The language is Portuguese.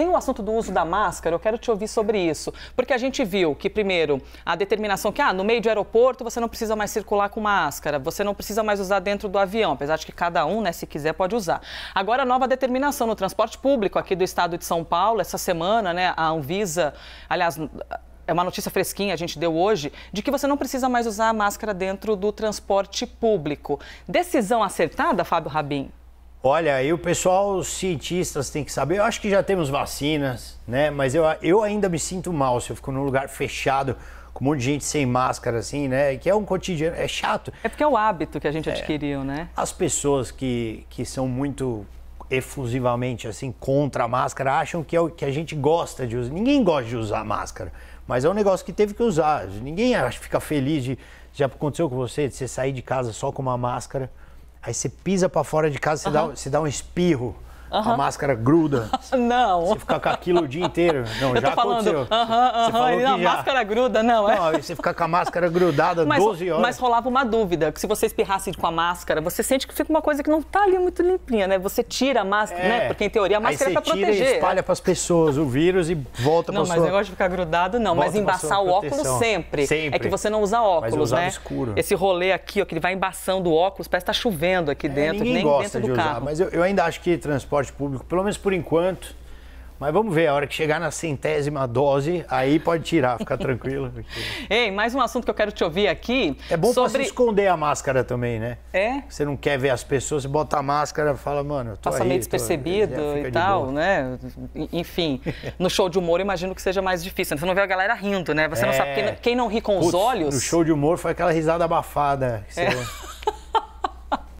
tem o assunto do uso da máscara, eu quero te ouvir sobre isso. Porque a gente viu que, primeiro, a determinação que, ah, no meio do aeroporto você não precisa mais circular com máscara, você não precisa mais usar dentro do avião, apesar de que cada um, né, se quiser, pode usar. Agora, a nova determinação no transporte público aqui do estado de São Paulo, essa semana, né, a Anvisa, aliás, é uma notícia fresquinha, a gente deu hoje, de que você não precisa mais usar a máscara dentro do transporte público. Decisão acertada, Fábio Rabin? Olha, aí o pessoal, os cientistas têm que saber. Eu acho que já temos vacinas, né? Mas eu, eu ainda me sinto mal se eu fico num lugar fechado com um monte de gente sem máscara, assim, né? Que é um cotidiano, é chato. É porque é o hábito que a gente é. adquiriu, né? As pessoas que, que são muito efusivamente, assim, contra a máscara, acham que é o que a gente gosta de usar. Ninguém gosta de usar máscara, mas é um negócio que teve que usar. Ninguém fica feliz de... Já aconteceu com você, de você sair de casa só com uma máscara... Aí você pisa para fora de casa, uhum. dá, se dá um espirro uh -huh. a máscara gruda. não. Você ficar com aquilo o dia inteiro. Não, já falando, aconteceu. Uh -huh, uh -huh. Não, máscara gruda, não. É? Não, você ficar com a máscara grudada mas, 12 horas. Mas rolava uma dúvida, que se você espirrasse com a máscara, você sente que fica uma coisa que não tá ali muito limpinha, né? Você tira a máscara, né? é. né? Porque em teoria a máscara é pra proteger. e espalha para as pessoas o vírus e volta para Não, mas eu negócio de ficar grudado não, volta mas embaçar o óculos sempre. sempre. É que você não usa óculos, mas usar né? escuro. Esse rolê aqui, ó, que ele vai embaçando o óculos, parece que tá chovendo aqui é, dentro, nem dentro do carro. Usar, mas eu ainda acho que transporte transporte público, pelo menos por enquanto. Mas vamos ver, a hora que chegar na centésima dose, aí pode tirar, fica tranquilo. Ei, mais um assunto que eu quero te ouvir aqui. É bom sobre... pra esconder a máscara também, né? É? Você não quer ver as pessoas, você bota a máscara e fala, mano, eu tô Passa aí, meio despercebido tô... É, e tal, de né? Enfim, no show de humor imagino que seja mais difícil. Né? Você não vê a galera rindo, né? Você é... não sabe, quem não ri com os olhos... O show de humor foi aquela risada abafada. Que é. você... É.